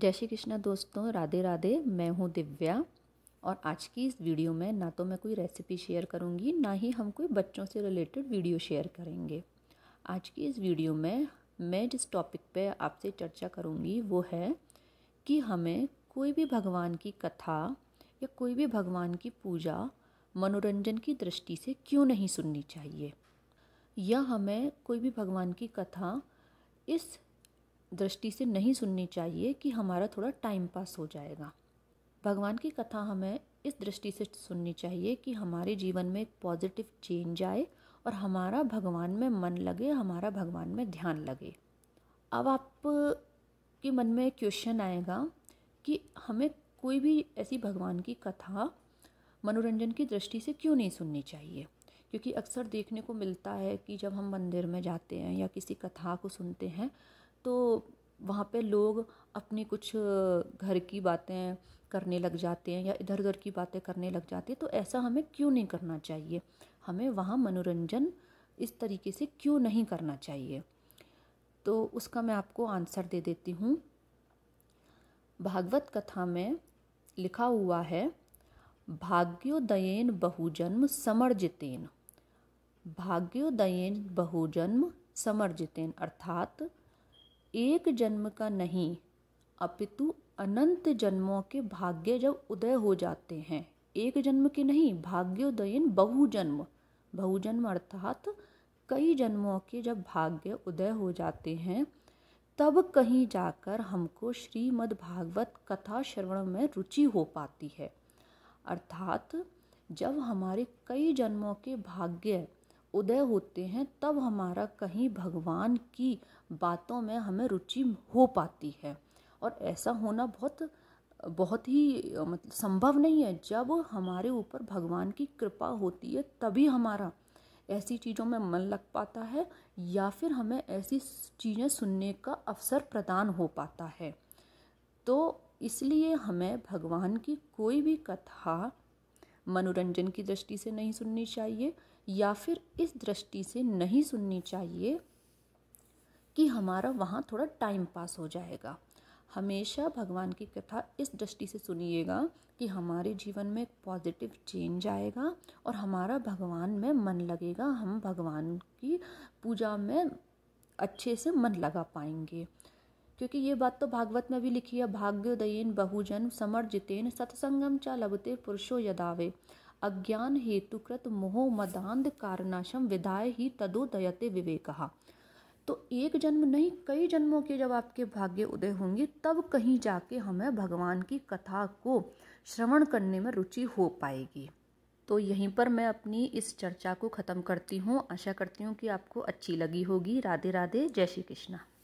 जय श्री कृष्णा दोस्तों राधे राधे मैं हूँ दिव्या और आज की इस वीडियो में ना तो मैं कोई रेसिपी शेयर करूँगी ना ही हम कोई बच्चों से रिलेटेड वीडियो शेयर करेंगे आज की इस वीडियो में मैं जिस टॉपिक पे आपसे चर्चा करूँगी वो है कि हमें कोई भी भगवान की कथा या कोई भी भगवान की पूजा मनोरंजन की दृष्टि से क्यों नहीं सुननी चाहिए या हमें कोई भी भगवान की कथा इस दृष्टि से नहीं सुननी चाहिए कि हमारा थोड़ा टाइम पास हो जाएगा भगवान की कथा हमें इस दृष्टि से सुननी चाहिए कि हमारे जीवन में एक पॉजिटिव चेंज आए और हमारा भगवान में मन लगे हमारा भगवान में ध्यान लगे अब आप के मन में क्वेश्चन आएगा कि हमें कोई भी ऐसी भगवान की कथा मनोरंजन की दृष्टि से क्यों नहीं सुननी चाहिए क्योंकि अक्सर देखने को मिलता है कि जब हम मंदिर में जाते हैं या किसी कथा को सुनते हैं तो वहाँ पे लोग अपनी कुछ घर की बातें करने लग जाते हैं या इधर उधर की बातें करने लग जाते हैं तो ऐसा हमें क्यों नहीं करना चाहिए हमें वहाँ मनोरंजन इस तरीके से क्यों नहीं करना चाहिए तो उसका मैं आपको आंसर दे देती हूँ भागवत कथा में लिखा हुआ है भाग्योदयेन बहुजन्म समर्जितेन भाग्योदयेन बहुजन्म समर्जितेन अर्थात एक जन्म का नहीं अपितु अनंत जन्मों के भाग्य जब उदय हो जाते हैं एक जन्म के नहीं भाग्योदयन बहुजन्म बहुजन्म अर्थात कई जन्मों के जब भाग्य उदय हो जाते हैं तब कहीं जाकर हमको श्रीमद् भागवत कथा श्रवण में रुचि हो पाती है अर्थात जब हमारे कई जन्मों के भाग्य उदय होते हैं तब हमारा कहीं भगवान की बातों में हमें रुचि हो पाती है और ऐसा होना बहुत बहुत ही मतलब संभव नहीं है जब हमारे ऊपर भगवान की कृपा होती है तभी हमारा ऐसी चीज़ों में मन लग पाता है या फिर हमें ऐसी चीज़ें सुनने का अवसर प्रदान हो पाता है तो इसलिए हमें भगवान की कोई भी कथा मनोरंजन की दृष्टि से नहीं सुननी चाहिए या फिर इस दृष्टि से नहीं सुननी चाहिए कि हमारा वहाँ थोड़ा टाइम पास हो जाएगा हमेशा भगवान की कथा इस दृष्टि से सुनिएगा कि हमारे जीवन में एक पॉजिटिव चेंज आएगा और हमारा भगवान में मन लगेगा हम भगवान की पूजा में अच्छे से मन लगा पाएंगे क्योंकि ये बात तो भागवत में भी लिखी है भाग्योदयेन बहुजन समर्जितेन सत्संगम च लभते पुरुषो यदावे अज्ञान हेतुकृत मोह मदांध कारणाशम विधाय ही तदोदयते विवेक तो एक जन्म नहीं कई जन्मों के जब आपके भाग्य उदय होंगे तब कहीं जाके हमें भगवान की कथा को श्रवण करने में रुचि हो पाएगी तो यहीं पर मैं अपनी इस चर्चा को ख़त्म करती हूँ आशा करती हूँ कि आपको अच्छी लगी होगी राधे राधे जय श्री कृष्णा